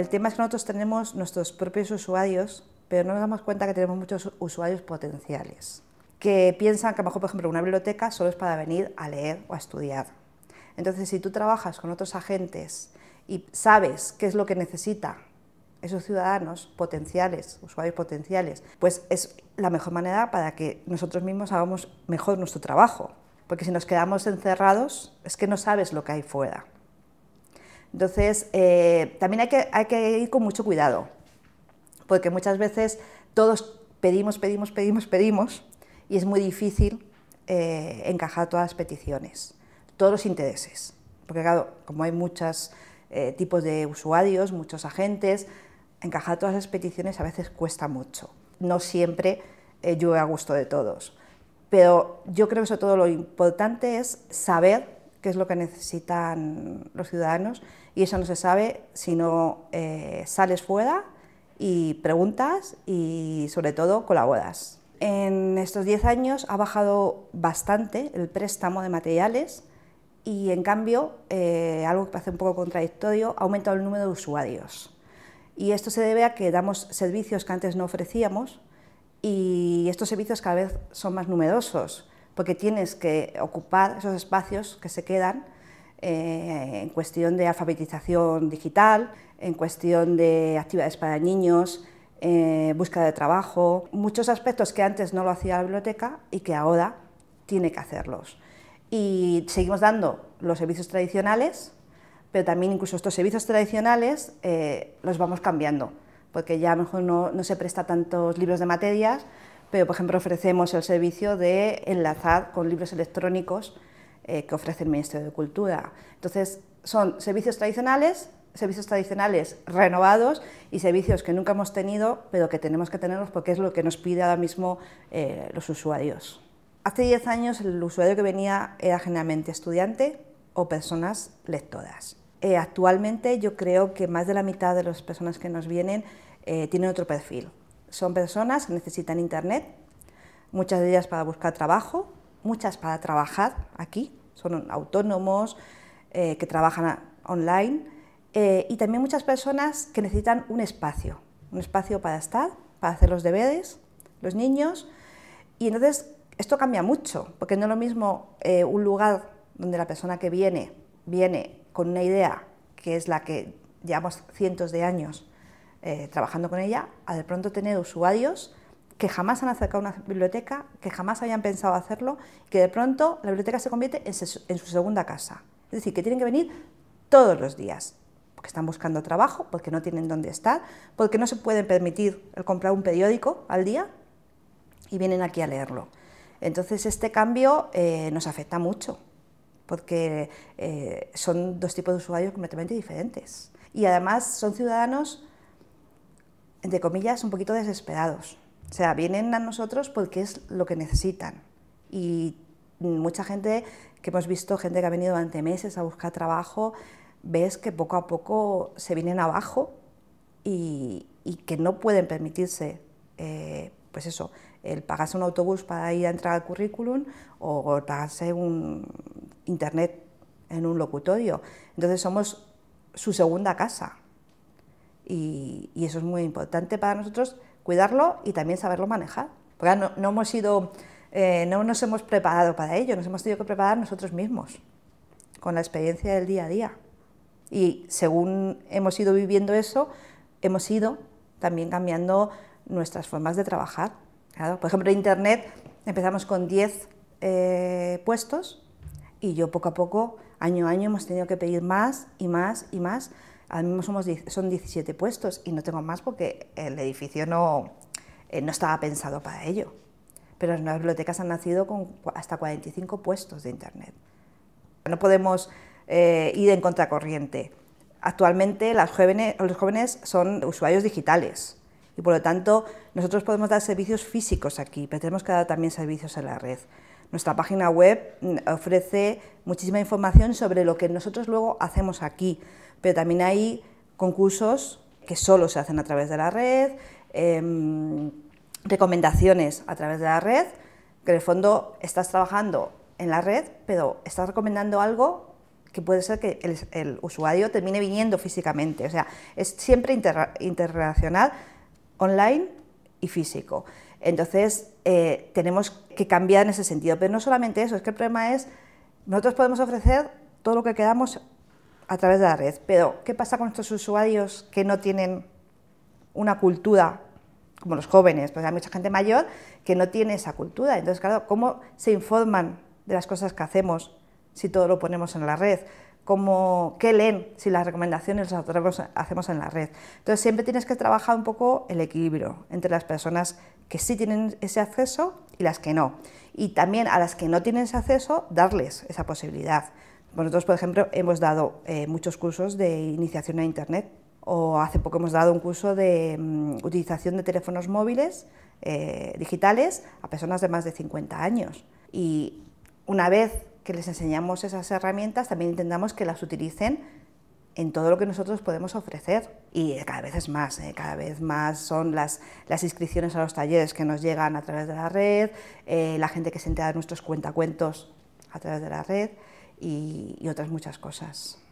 El tema es que nosotros tenemos nuestros propios usuarios, pero no nos damos cuenta que tenemos muchos usuarios potenciales, que piensan que a mejor, por ejemplo, una biblioteca solo es para venir a leer o a estudiar. Entonces, si tú trabajas con otros agentes y sabes qué es lo que necesita esos ciudadanos potenciales, usuarios potenciales, pues es la mejor manera para que nosotros mismos hagamos mejor nuestro trabajo. Porque si nos quedamos encerrados, es que no sabes lo que hay fuera. Entonces, eh, también hay que, hay que ir con mucho cuidado, porque muchas veces todos pedimos, pedimos, pedimos, pedimos, y es muy difícil eh, encajar todas las peticiones, todos los intereses, porque claro, como hay muchos eh, tipos de usuarios, muchos agentes, encajar todas las peticiones a veces cuesta mucho. No siempre yo llueve a gusto de todos, pero yo creo que sobre todo lo importante es saber qué es lo que necesitan los ciudadanos y eso no se sabe si no eh, sales fuera y preguntas y sobre todo colaboras. En estos 10 años ha bajado bastante el préstamo de materiales y en cambio, eh, algo que parece un poco contradictorio, ha aumentado el número de usuarios. Y esto se debe a que damos servicios que antes no ofrecíamos y estos servicios cada vez son más numerosos porque tienes que ocupar esos espacios que se quedan eh, en cuestión de alfabetización digital, en cuestión de actividades para niños, eh, búsqueda de trabajo, muchos aspectos que antes no lo hacía la biblioteca y que ahora tiene que hacerlos. Y seguimos dando los servicios tradicionales, pero también incluso estos servicios tradicionales eh, los vamos cambiando, porque ya a lo mejor no, no se presta tantos libros de materias, pero por ejemplo ofrecemos el servicio de enlazar con libros electrónicos eh, que ofrece el Ministerio de Cultura. Entonces, son servicios tradicionales, servicios tradicionales renovados y servicios que nunca hemos tenido, pero que tenemos que tenerlos porque es lo que nos pide ahora mismo eh, los usuarios. Hace 10 años el usuario que venía era generalmente estudiante o personas lectoras. Eh, actualmente yo creo que más de la mitad de las personas que nos vienen tienen otro perfil son personas que necesitan Internet, muchas de ellas para buscar trabajo, muchas para trabajar aquí, son autónomos, eh, que trabajan online, eh, y también muchas personas que necesitan un espacio, un espacio para estar, para hacer los deberes, los niños, y entonces esto cambia mucho, porque no es lo mismo eh, un lugar donde la persona que viene viene con una idea que es la que llevamos cientos de años eh, trabajando con ella, a de pronto tener usuarios que jamás han acercado a una biblioteca, que jamás habían pensado hacerlo, que de pronto la biblioteca se convierte en, su segunda casa. Es decir, que tienen que venir todos los días, porque están buscando trabajo, porque no tienen dónde estar, porque no se pueden permitir comprar un periódico al día y vienen aquí a leerlo. Entonces este cambio eh, nos afecta mucho, porque eh, son dos tipos de usuarios completamente diferentes. Y además son ciudadanos entre comillas, un poquito desesperados. O sea, vienen a nosotros porque es lo que necesitan. Y mucha gente que hemos visto, gente que ha venido durante meses a buscar trabajo, ves que poco a poco se vienen abajo y, que no pueden permitirse, eh, pues eso, el pagarse un autobús para ir a entrar al currículum o el pagarse un internet en un locutorio. Entonces somos su segunda casa y, eso es muy importante para nosotros, cuidarlo y también saberlo manejar. Porque no, no hemos sido, eh, no nos hemos preparado para ello, nos hemos tenido que preparar nosotros mismos, con la experiencia del día a día. Y según hemos ido viviendo eso, hemos ido también cambiando nuestras formas de trabajar. por ejemplo, en Internet empezamos con 10 eh, puestos y yo poco a poco, año a año, hemos tenido que pedir más y más y más Ahora mismo somos, son 17 puestos y no tengo más porque el edificio no, eh, no estaba pensado para ello. Pero las nuevas bibliotecas han nacido con hasta 45 puestos de Internet. No podemos eh, ir en contracorriente. Actualmente jóvenes, los jóvenes son usuarios digitales y por lo tanto nosotros podemos dar servicios físicos aquí, pero tenemos que dar también servicios en la red. Nuestra página web mm, ofrece muchísima información sobre lo que nosotros luego hacemos aquí, pero también hay concursos que solo se hacen a través de la red, em, recomendaciones a través de la red, que en el fondo estás trabajando en la red, pero estás recomendando algo que puede ser que el, usuario termine viniendo físicamente. O sea, es siempre interrelacional online y físico. Entonces, eh, tenemos que cambiar en ese sentido. Pero no solamente eso, es que el problema es, nosotros podemos ofrecer todo lo que queramos a través de la red. Pero, ¿qué pasa con estos usuarios que no tienen una cultura como los jóvenes? Pues hay mucha gente mayor que no tiene esa cultura. Entonces, claro, ¿cómo se informan de las cosas que hacemos si todo lo ponemos en la red? ¿Cómo qué leen si las recomendaciones las hacemos en la red. Entonces siempre tienes que trabajar un poco el equilibrio entre las personas que sí tienen ese acceso y las que no. Y también a las que no tienen ese acceso, darles esa posibilidad. Nosotros, por ejemplo, hemos dado eh, muchos cursos de iniciación a Internet o hace poco hemos dado un curso de mm, utilización de teléfonos móviles eh, digitales a personas de más de 50 años. Y una vez que les enseñamos esas herramientas, también intentamos que las utilicen en todo lo que nosotros podemos ofrecer. Y eh, cada vez es más, cada vez más son las, inscripciones a los talleres que nos llegan a través de la red, la gente que se entera de nuestros cuentacuentos a través de la red y, otras muchas cosas.